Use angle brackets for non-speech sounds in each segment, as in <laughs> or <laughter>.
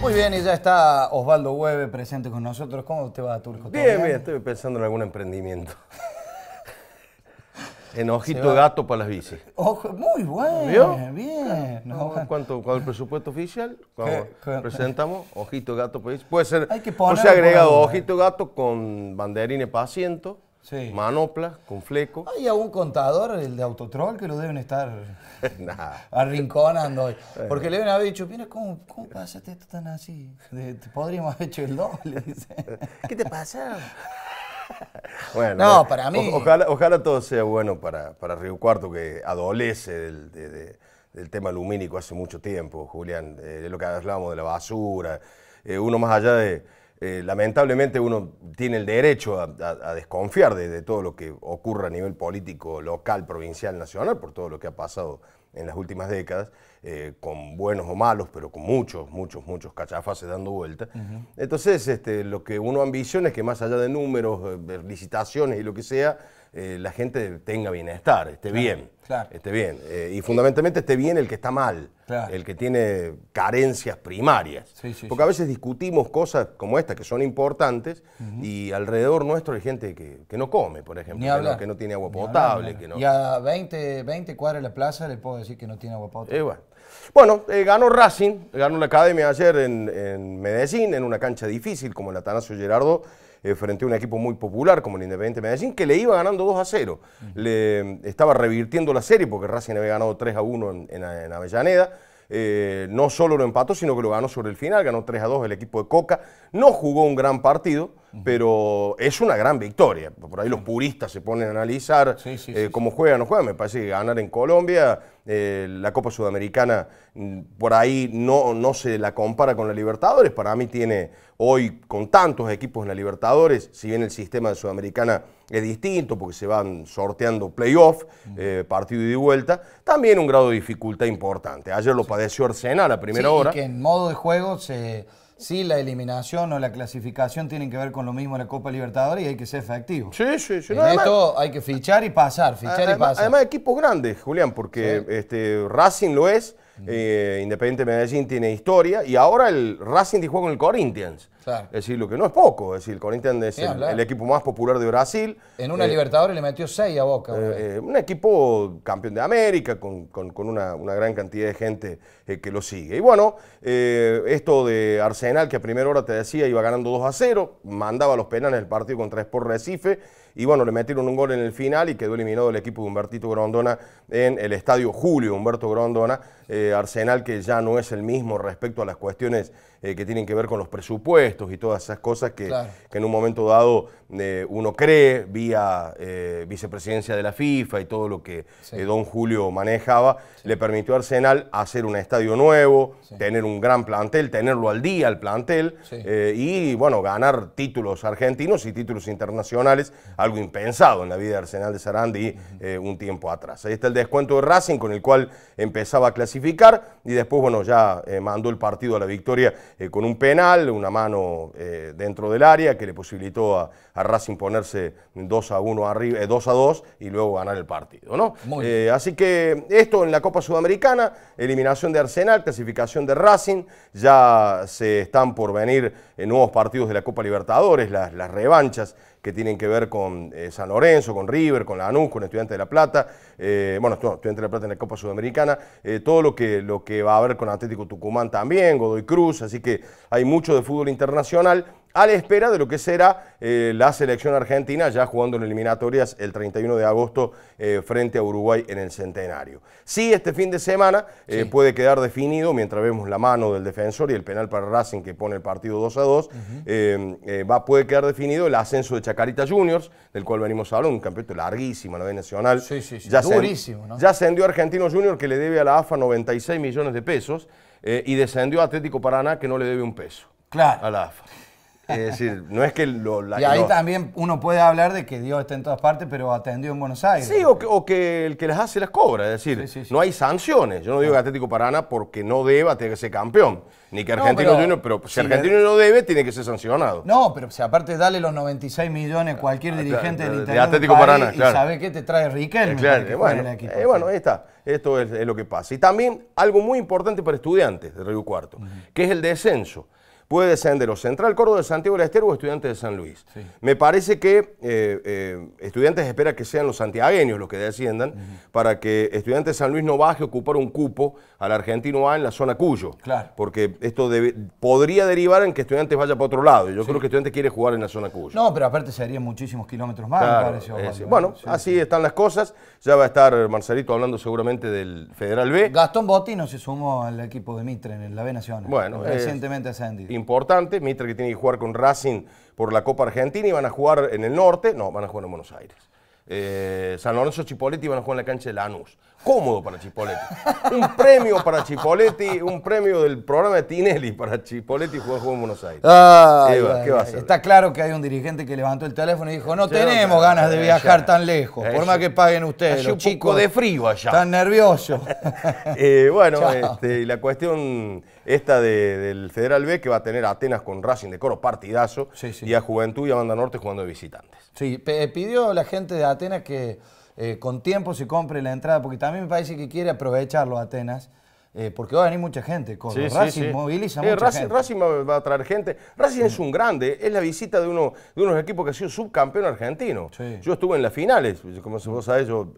Muy bien, y ya está Osvaldo Hueve presente con nosotros. ¿Cómo te va, Turco? Bien, bien, estoy pensando en algún emprendimiento. <laughs> en Ojito gato para las bicis. muy bueno. Bien. ¿Cuál ¿Cuánto, el presupuesto oficial? Cuando presentamos, ojito gato para bicis. Puede ser. Hay que O sea, agregado ojito gato con banderines para asiento. Manopla con fleco. Hay algún contador, el de Autotrol, que lo deben estar <laughs> arrinconando eh. Porque le deben haber dicho, mira, ¿cómo, pasaste esto tan así? podríamos haber hecho el doble, <laughs> ¿Qué te pasa? <laughs> bueno, no, para mí. ojalá, todo sea bueno para, para Río Cuarto, que adolece del, tema lumínico hace mucho tiempo, Julián. de lo que hablábamos de la basura. Eh, uno más allá de eh, lamentablemente uno tiene el derecho a, desconfiar de, todo lo que ocurre a nivel político, local, provincial, nacional, por todo lo que ha pasado en las últimas décadas, eh, con buenos o malos, pero con muchos, muchos, muchos cachafaces dando vuelta. Entonces, este, lo que uno ambiciona es que más allá de números, eh, licitaciones y lo que sea, eh, la gente tenga bienestar, esté bien. Esté bien. Eh, y fundamentalmente esté bien el que está mal, el que tiene carencias primarias. Porque a veces discutimos cosas como estas que son importantes y alrededor nuestro hay gente que, no come, por ejemplo, que no, tiene agua potable. Y a 20, 20 cuadras de la plaza le puedo decir que no tiene agua potable. Eh, bueno, eh, ganó Racing, ganó la academia ayer en, Medellín, en una cancha difícil como el Atanasio Gerardo, eh, frente a un equipo muy popular como el Independiente Medellín, que le iba ganando 2 a 0. Le estaba revirtiendo la serie porque Racing había ganado 3 a 1 en, Avellaneda. Eh, no solo lo empató, sino que lo ganó sobre el final, ganó 3 a 2 el equipo de Coca. No jugó un gran partido, pero es una gran victoria. Por ahí los puristas se ponen a analizar eh, cómo juegan o no juega Me parece que ganar en Colombia, eh, la Copa Sudamericana, mm, por ahí no, no se la compara con la Libertadores. Para mí tiene hoy con tantos equipos en la Libertadores, si bien el sistema de Sudamericana es distinto porque se van sorteando playoff, eh, partido y de vuelta, también un grado de dificultad importante. Ayer lo padeció Arsenal a primera hora. que en modo de juego se Sí, la eliminación o la clasificación tienen que ver con lo mismo en la Copa Libertadores y hay que ser efectivo. Sí, sí, sí. En esto hay que fichar y pasar, fichar y pasar. Además, equipos grandes, Julián, porque este, Racing lo es, eh, Independiente Medellín tiene historia y ahora el Racing juega con el Corinthians. Es decir, lo que no es poco. Es decir, el Corinthians es el, equipo más popular de Brasil. En una eh, Libertadores le metió 6 a Boca. Eh, un equipo campeón de América, con, una, gran cantidad de gente eh, que lo sigue. Y bueno, esto de Arsenal, que a primera hora te decía iba ganando 2 a 0, mandaba los penales el partido contra Sport Recife. Y bueno, le metieron un gol en el final y quedó eliminado el equipo de Humbertito Grondona en el estadio Julio Humberto Grondona. Arsenal que ya no es el mismo respecto a las cuestiones que tienen que ver con los presupuestos y todas esas cosas que, en un momento dado eh, uno cree vía eh, vicepresidencia de la FIFA y todo lo que eh, don Julio manejaba, le permitió a Arsenal hacer un estadio nuevo, tener un gran plantel, tenerlo al día el plantel y bueno, ganar títulos argentinos y títulos internacionales, algo impensado en la vida de Arsenal de Sarandi un tiempo atrás. Ahí está el descuento de Racing con el cual empezaba a clasificar y después bueno, ya mandó el partido a la victoria con un penal, una mano eh, dentro del área que le posibilitó a, Racing ponerse 2 a arriba, 2 eh, a y luego ganar el partido. ¿no? Eh, así que esto en la Copa Sudamericana, eliminación de Arsenal, clasificación de Racing, ya se están por venir nuevos partidos de la Copa Libertadores, las revanchas que tienen que ver con eh, San Lorenzo, con River, con Lanús, con Estudiantes de la Plata, eh, bueno, Estudiantes de la Plata en la Copa Sudamericana, eh, todo lo que, lo que va a haber con Atlético Tucumán también, Godoy Cruz, así que hay mucho de fútbol internacional a la espera de lo que será eh, la selección argentina ya jugando en eliminatorias el 31 de agosto eh, frente a Uruguay en el Centenario. Sí, este fin de semana eh, puede quedar definido, mientras vemos la mano del defensor y el penal para Racing que pone el partido 2 a 2, va, puede quedar definido el ascenso de Chacarita Juniors, del cual venimos hablando, un campeonato larguísimo en la B Nacional. Sí, sí, ya Durísimo, Ya ascendió Argentino Junior que le debe a la AFA 96 millones de pesos y descendió Atlético Paraná que no le debe un peso. Claro. A la AFA. Es decir, no es que lo... La, y ahí también uno puede hablar de que Dios está en todas partes, pero atendió en Buenos Aires. Sí, o que, el que las hace las cobra. Es decir, no hay sanciones. Yo no digo que ah. Atlético Paraná porque no deba tiene que ser campeón. Ni que Argentino no, pero, pero si, Argentino no debe, tiene que ser sancionado. No, pero si aparte dale los 96 millones a cualquier ah, dirigente del de Atlético Paraná, claro. y sabe qué te trae Riquelme. Claro, que eh, bueno, eh, bueno, ahí está. Esto es, lo que pasa. Y también algo muy importante para estudiantes de Río Cuarto, que es el descenso puede descender o Central Córdoba de Santiago del Estero o Estudiantes de San Luis. Me parece que eh, eh, Estudiantes espera que sean los santiagueños los que desciendan para que Estudiantes de San Luis no baje a ocupar un cupo al argentino A en la zona Cuyo. Claro. Porque esto podría derivar en que Estudiantes vaya para otro lado. Yo creo que estudiante quiere jugar en la zona Cuyo. No, pero aparte se harían muchísimos kilómetros más, parece, Bueno, así están las cosas. Ya va a estar Marcelito hablando seguramente del Federal B. Gastón Botti no se sumó al equipo de Mitre en la B Nacional. Bueno, recientemente ascendido importante. Mitre que tiene que jugar con Racing por la Copa Argentina y van a jugar en el norte. No, van a jugar en Buenos Aires. Eh, San Lorenzo Chipoletti van a jugar en la cancha de Lanús cómodo para Chipoletti. Un premio para Chipoletti, un premio del programa de Tinelli para Chipoletti jugar en Buenos Aires. ¿qué va a Está claro que hay un dirigente que levantó el teléfono y dijo, no tenemos ganas de eh, viajar tan lejos, eh, por más que paguen ustedes. Los un chicos de frío allá. Tan nervioso. <laughs> Eh, bueno, este, la cuestión esta del Federal B que va a tener a Atenas con Racing de Coro partidazo y a Juventud y a Banda Norte jugando de visitantes. Sí, pidió la gente de Atenas que eh, con tiempo se compre la entrada, porque también me parece que quiere aprovecharlo Atenas. Eh, porque va a venir mucha gente, con Racing moviliza eh, mucha Racing, gente. Racing va a traer gente. Racing es un grande, es la visita de uno de unos equipos que ha sido subcampeón argentino. Yo estuve en las finales, como vos sabés, yo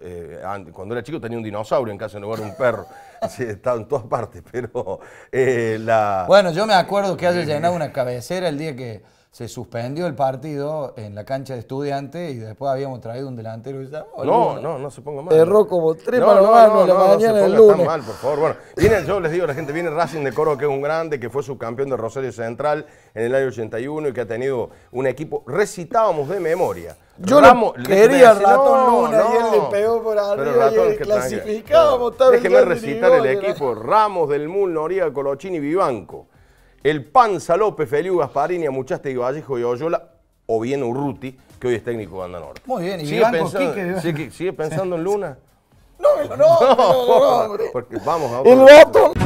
cuando era chico tenía un dinosaurio en casa en lugar de un perro. <laughs> estaba en todas partes, pero la... Bueno, yo me acuerdo que haya llenado una cabecera el día que se suspendió el partido en la cancha de estudiantes y después habíamos traído un delantero y ya. no, no, no se ponga mal. Erró como tres no, no, no, la no, no se ponga Tan mal, por favor. Bueno, viene, yo les digo a la gente, viene Racing de Coro, que es un grande, que fue subcampeón de Rosario Central en el año 81 y que ha tenido un equipo, recitábamos de memoria. Yo Ramos, lo quería el Ratón Luna no, y él le pegó por arriba y que clasificábamos. Déjeme recitar el equipo. Ramos, Del Mul, Noriega, Colochini, Vivanco el Panza López, Feliu Gasparini, Amuchaste y Vallejo y Oyola, o bien Urruti, que hoy es técnico de Banda Norte. Muy bien, y sigue pensando, pensando en Luna. <laughs> No, no, no, no, no, no, <laughs> no, no, no,